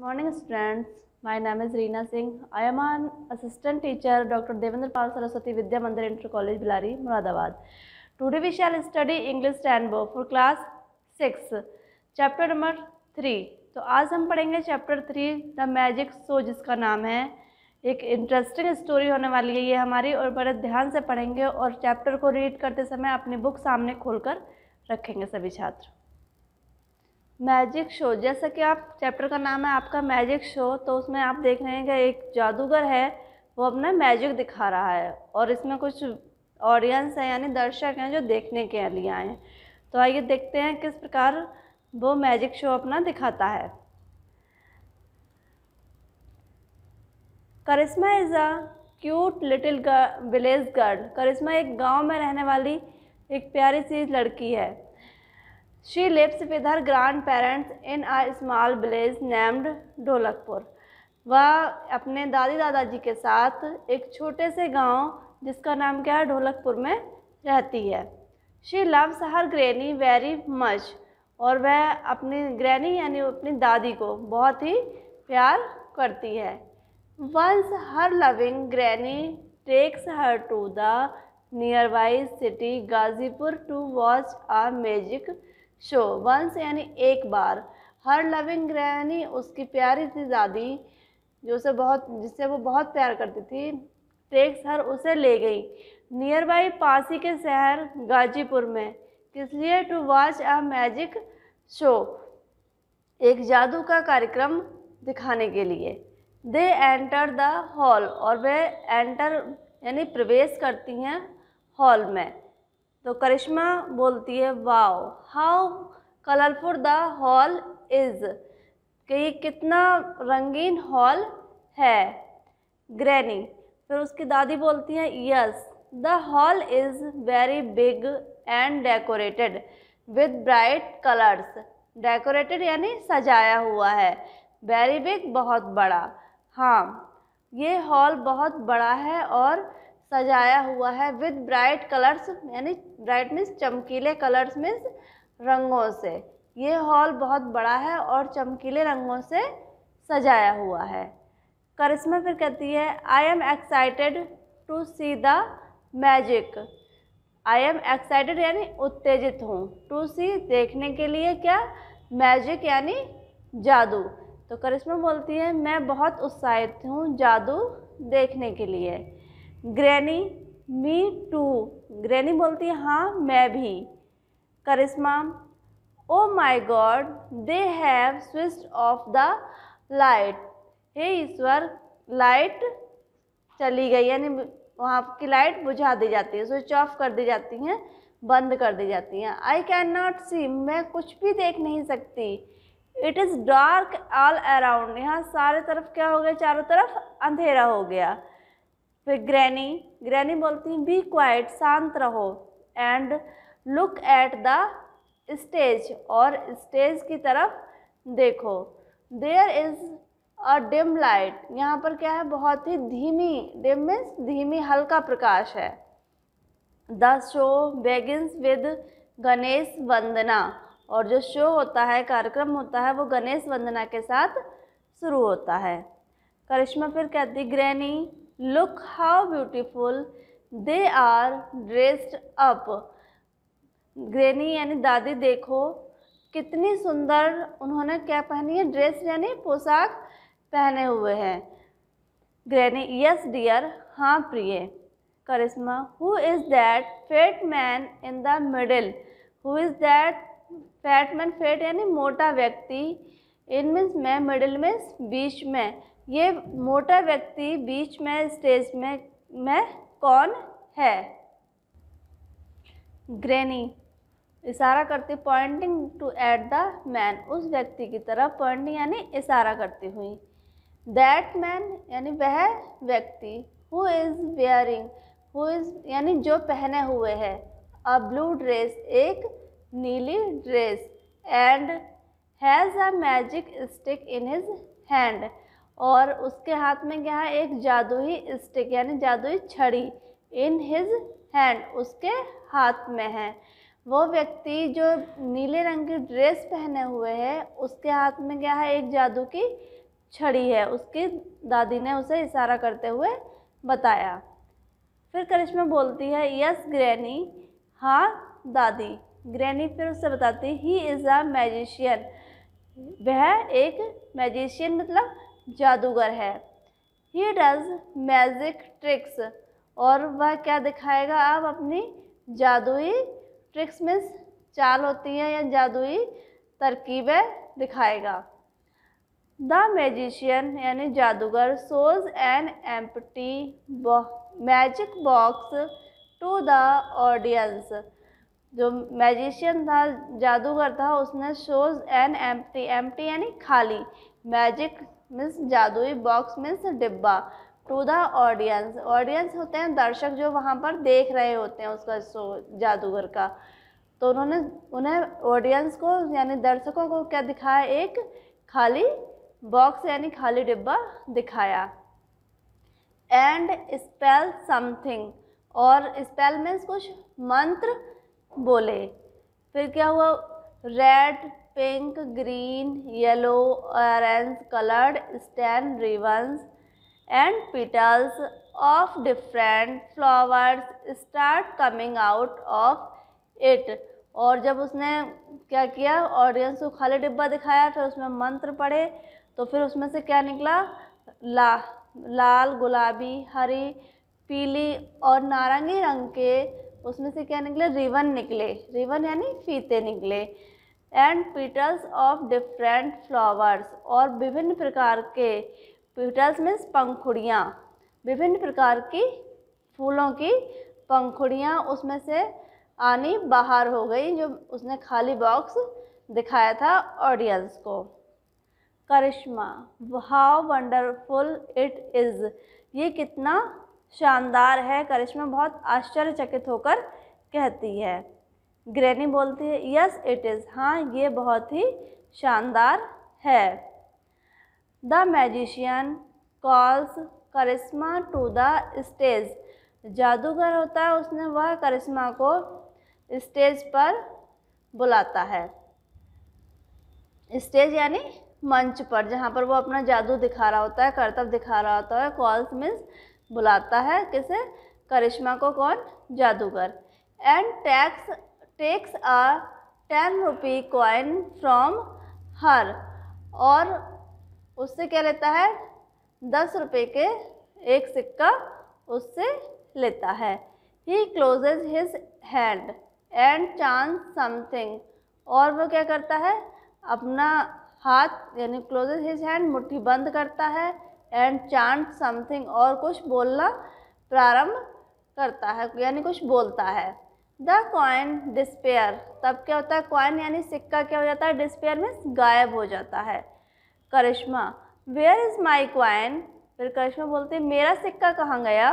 morning students my name is Reena Singh I am an assistant teacher doctor Devendra Pal Saraswati Vidya Mandir inter college Bilari Moradabad today we shall study English stand bow for class six chapter number three तो आज हम पढ़ेंगे chapter three the magic show जिसका नाम है एक interesting story होने वाली है ये हमारी और बड़े ध्यान से पढ़ेंगे और चैप्टर को रीड करते समय अपनी बुक सामने खोलकर रखेंगे सभी छात्र मैजिक शो जैसा कि आप चैप्टर का नाम है आपका मैजिक शो तो उसमें आप देख रहे हैं कि एक जादूगर है वो अपना मैजिक दिखा रहा है और इसमें कुछ ऑडियंस है यानी दर्शक हैं जो देखने के लिए आए हैं तो आइए देखते हैं किस प्रकार वो मैजिक शो अपना दिखाता है Karishma is a cute little village girl Karishma एक गांव में रहने वाली एक प्यारी सी लड़की है She lives with her grandparents in a small village named Dholakpur वह अपने दादी दादाजी के साथ एक छोटे से गांव जिसका नाम क्या है ढोलकपुर में रहती है she loves her granny very much और वह अपनी ग्रैनी यानी अपनी दादी को बहुत ही प्यार करती है once her loving granny takes her to the nearby city Ghazipur to watch a magic show once यानी एक बार हर लविंग ग्रहणी उसकी प्यारी सी दादी जो उसे बहुत जिससे वो बहुत प्यार करती थी टेक्स हर उसे ले गई नियर बाई पासी के शहर गाजीपुर में किस लिए to watch a magic show एक जादू का कार्यक्रम दिखाने के लिए दे एंटर द हॉल और वे एंटर यानी प्रवेश करती हैं हॉल में तो करिश्मा बोलती है wow how colourful the hall is कि ये कितना रंगीन हॉल है ग्रैनी फिर उसकी दादी बोलती हैं yes the hall is very big and decorated with bright colours decorated यानी सजाया हुआ है वेरी बिग बहुत बड़ा हाँ ये हॉल बहुत बड़ा है और सजाया हुआ है विद ब्राइट कलर्स यानी ब्राइट मीन्स चमकीले कलर्स मीन्स रंगों से ये हॉल बहुत बड़ा है और चमकीले रंगों से सजाया हुआ है करिश्मा फिर कहती है I am excited to see the magic I am excited यानी उत्तेजित हूँ टू सी देखने के लिए क्या मैजिक यानी जादू तो करिश्मा बोलती है मैं बहुत उत्साहित हूँ जादू देखने के लिए ग्रैनी मी टू ग्रैनी बोलती है हाँ मैं भी Karishma oh my God they have switch off the light हे ईश्वर लाइट चली गई यानी वहाँ की लाइट बुझा दी जाती है स्विच ऑफ कर दी जाती हैं बंद कर दी जाती हैं आई कैन नॉट सी मैं कुछ भी देख नहीं सकती it is dark all around यहाँ सारे तरफ क्या हो गया चारों तरफ अंधेरा हो गया फिर ग्रैनी ग्रैनी बोलती हैं बी क्वाइट शांत रहो and look at the stage और स्टेज की तरफ देखो there is a dim light यहाँ पर क्या है बहुत ही धीमी डिम मीन्स धीमी हल्का प्रकाश है the show begins with Ganesh Vandana और जो शो होता है कार्यक्रम होता है वो गणेश वंदना के साथ शुरू होता है करिश्मा फिर कहती granny look how beautiful they are dressed up granny यानी दादी देखो कितनी सुंदर उन्होंने क्या पहनी है ड्रेस यानी पोशाक पहने हुए हैं ग्रैनी यस डियर हाँ प्रिय Karishma who is that fat man in the middle who is that fat man fat यानी मोटा व्यक्ति इन मीन्स मैं मिडिल मीन्स बीच में ये मोटा व्यक्ति बीच में स्टेज में में कौन है ग्रेनी इशारा करती pointing to at the man उस व्यक्ति की तरफ पॉइंटिंग यानी इशारा करती हुई दैट मैन यानी वह व्यक्ति who is wearing who is यानी जो पहने हुए है अ ब्लू ड्रेस एक नीली dress and has a magic stick in his hand और उसके हाथ में क्या है एक जादुई स्टिक यानी जादुई छड़ी इन हिज हैंड उसके हाथ में है वो व्यक्ति जो नीले रंग की ड्रेस पहने हुए है उसके हाथ में क्या है एक जादू की छड़ी है उसकी दादी ने उसे इशारा करते हुए बताया फिर करिश्मा बोलती है यस ग्रैनी हाँ दादी ग्रैनी फिर उससे बताती ही इज़ अ मैजिशियन वह एक मैजिशियन मतलब जादूगर है ही डज मैजिक ट्रिक्स और वह क्या दिखाएगा आप अपनी जादुई ट्रिक्स में चाल होती है या जादुई तरकीबें दिखाएगा द मैजिशियन यानी जादूगर shows an empty magic box to the audience जो मैजिशियन था जादूगर था उसने शोज एन एम्प्टी एम्प्टी यानी खाली मैजिक मीन्स जादुई बॉक्स मीन्स डिब्बा टू द ऑडियंस ऑडियंस होते हैं दर्शक जो वहाँ पर देख रहे होते हैं उसका शो जादूगर का तो उन्होंने उन्हें ऑडियंस को यानी दर्शकों को क्या दिखाया एक खाली बॉक्स यानी खाली डिब्बा दिखाया एंड स्पेल समथिंग और स्पेल मीन्स कुछ मंत्र बोले फिर क्या हुआ red pink green yellow orange coloured stand ribbons and petals of different flowers start coming out of it और जब उसने क्या किया ऑडियंस को खाली डिब्बा दिखाया फिर उसमें मंत्र पढ़े तो फिर उसमें से क्या निकला ला लाल गुलाबी हरी पीली और नारंगी रंग के उसमें से क्या निकले रिवन निकले रिवन यानी फीते निकले and petals of different flowers और विभिन्न प्रकार के पीटल्स मीन्स पंखुड़ियाँ विभिन्न प्रकार की फूलों की पंखुड़ियाँ उसमें से आनी बाहर हो गई जो उसने खाली बॉक्स दिखाया था ऑडियंस को Karishma how wonderful it is ये कितना शानदार है करिश्मा बहुत आश्चर्यचकित होकर कहती है ग्रैनी बोलती है यस इट इज़ हाँ ये बहुत ही शानदार है the magician calls Karishma to the stage जादूगर होता है उसने वह करिश्मा को स्टेज पर बुलाता है स्टेज यानी मंच पर जहाँ पर वो अपना जादू दिखा रहा होता है कर्तव्य दिखा रहा होता है कॉल्स मीन्स बुलाता है किसे करिश्मा को कौन जादूगर and takes takes a 10 rupee coin from her और उससे क्या लेता है दस रुपये के एक सिक्का उससे लेता है he closes his hand and chants something और वो क्या करता है अपना हाथ यानी क्लोजेज हिज हैंड मुट्ठी बंद करता है एंड चांस समथिंग और कुछ बोलना प्रारंभ करता है यानी कुछ बोलता है द कॉइन डिस्पेयर तब क्या होता है कॉइन यानी सिक्का क्या हो जाता है डिस्पेयर में गायब हो जाता है Karishma where is my coin फिर करिश्मा बोलते हैं मेरा सिक्का कहाँ गया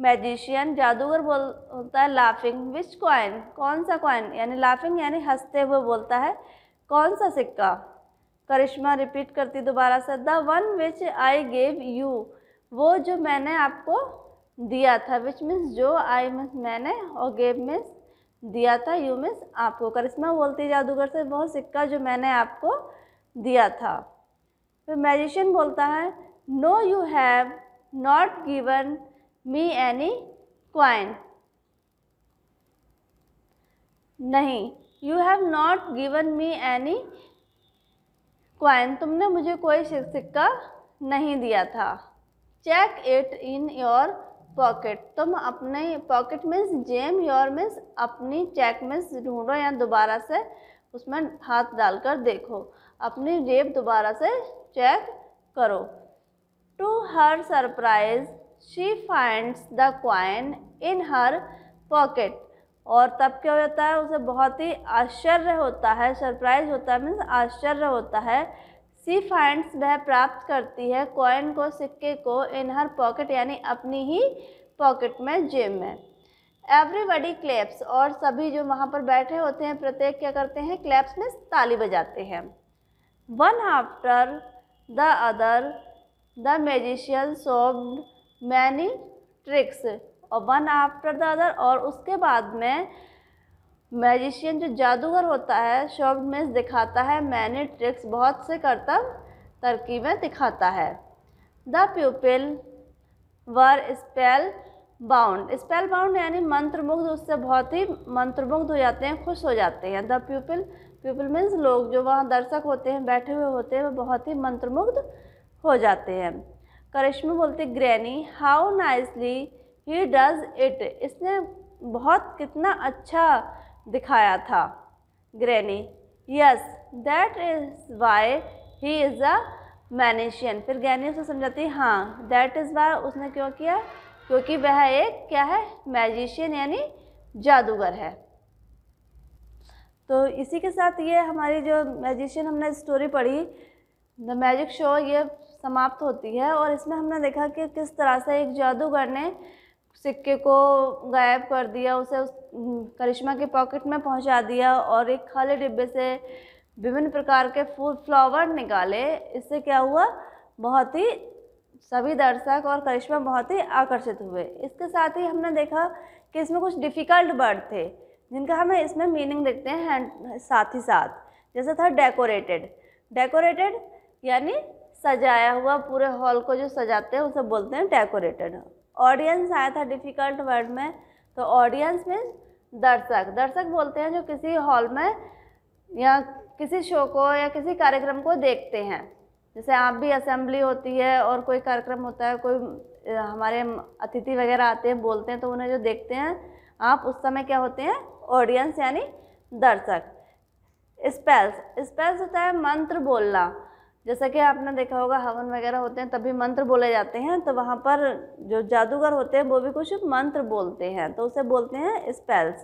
मैजिशियन जादूगर बोल बोलता है लाफिंग विच क्वाइन कौन सा कॉइन यानी लाफिंग यानी हंसते हुए बोलता है कौन सा सिक्का करिश्मा रिपीट करती दोबारा से the one which I gave you वो जो मैंने आपको दिया था विच मीन्स जो आई मीन्स मैंने और गेव मीन्स दिया था यू मीन्स आपको करिश्मा बोलते जादूगर से वह सिक्का जो मैंने आपको दिया था फिर मैजिशियन बोलता है no you have not given me any coin नहीं you have not given me any coin तुमने मुझे कोई सिक्का नहीं दिया था check it in your pocket तुम अपने पॉकेट मीन्स जेम योर मीन्स अपनी चेक मीन्स ढूंढो या दोबारा से उसमें हाथ डालकर देखो अपनी जेब दोबारा से चेक करो to her surprise she finds the coin in her pocket और तब क्या हो जाता है उसे बहुत ही आश्चर्य होता है सरप्राइज होता है मीन्स आश्चर्य होता है सी फाइंड्स वह प्राप्त करती है कॉइन को सिक्के को इन हर पॉकेट यानी अपनी ही पॉकेट में जेब में एवरीबडी क्लैप्स और सभी जो वहाँ पर बैठे होते हैं प्रत्येक क्या करते हैं क्लैप्स में ताली बजाते हैं one after the other the magician showed many tricks और वन आफ्टर द अदर और उसके बाद में मैजिशियन जो जादूगर होता है शब्द में दिखाता है मैंने ट्रिक्स बहुत से करतब तरकीबें दिखाता है the pupil were spellbound spellbound यानी मंत्रमुग्ध उससे बहुत ही मंत्रमुग्ध हो जाते हैं खुश हो जाते हैं द प्यूपिल प्यूपिल मीन्स लोग जो वहाँ दर्शक होते हैं बैठे हुए होते हैं वो बहुत ही मंत्रमुग्ध हो जाते हैं करिश्मा बोलते granny how nicely he does it इसने बहुत कितना अच्छा दिखाया था granny yes that is why he is a magician फिर ग्रैनी उसे समझाती है हाँ दैट इज़ वाई उसने क्यों किया क्योंकि वह एक क्या है मैजिशियन यानी जादूगर है तो इसी के साथ ये हमारी जो मैजिशियन हमने स्टोरी पढ़ी द मैजिक शो ये समाप्त होती है और इसमें हमने देखा कि किस तरह से एक जादूगर ने सिक्के को गायब कर दिया उसे उस करिश्मा के पॉकेट में पहुंचा दिया और एक खाली डिब्बे से विभिन्न प्रकार के फूल फ्लावर निकाले इससे क्या हुआ बहुत ही सभी दर्शक और करिश्मा बहुत ही आकर्षित हुए इसके साथ ही हमने देखा कि इसमें कुछ डिफ़िकल्ट वर्ड थे जिनका हमें इसमें मीनिंग देखते हैं साथ ही साथ जैसे था डेकोरेटेड डेकोरेटेड यानी सजाया हुआ पूरे हॉल को जो सजाते हैं उसे बोलते हैं डेकोरेटेड ऑडियंस आया था डिफ़िकल्ट वर्ड में तो ऑडियंस में दर्शक दर्शक बोलते हैं जो किसी हॉल में या किसी शो को या किसी कार्यक्रम को देखते हैं जैसे आप भी असेंबली होती है और कोई कार्यक्रम होता है कोई हमारे अतिथि वगैरह आते हैं बोलते हैं तो उन्हें जो देखते हैं आप उस समय क्या होते हैं ऑडियंस यानी दर्शक स्पेल्स स्पेल्स होता है मंत्र बोलना जैसा कि आपने देखा होगा हवन वगैरह होते हैं तभी मंत्र बोले जाते हैं तो वहाँ पर जो जादूगर होते हैं वो भी कुछ मंत्र बोलते हैं तो उसे बोलते हैं स्पेल्स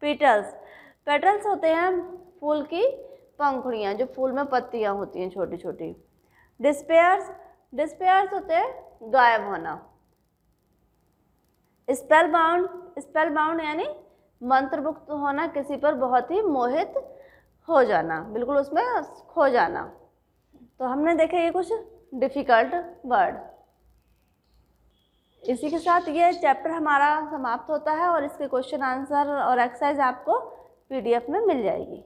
पीटल्स पेटल्स होते हैं फूल की पंखुड़ियाँ जो फूल में पत्तियाँ होती हैं छोटी छोटी डिस्पेयर्स डिस्पेयर्स होते हैं गायब होना स्पेल बाउंड स्पेल बाउंड यानी मंत्रमुक्त होना किसी पर बहुत ही मोहित हो जाना बिल्कुल उसमें खो जाना तो हमने देखे ये कुछ डिफ़िकल्ट वर्ड इसी के साथ ये चैप्टर हमारा समाप्त होता है और इसके क्वेश्चन आंसर और एक्सरसाइज आपको पीडीएफ में मिल जाएगी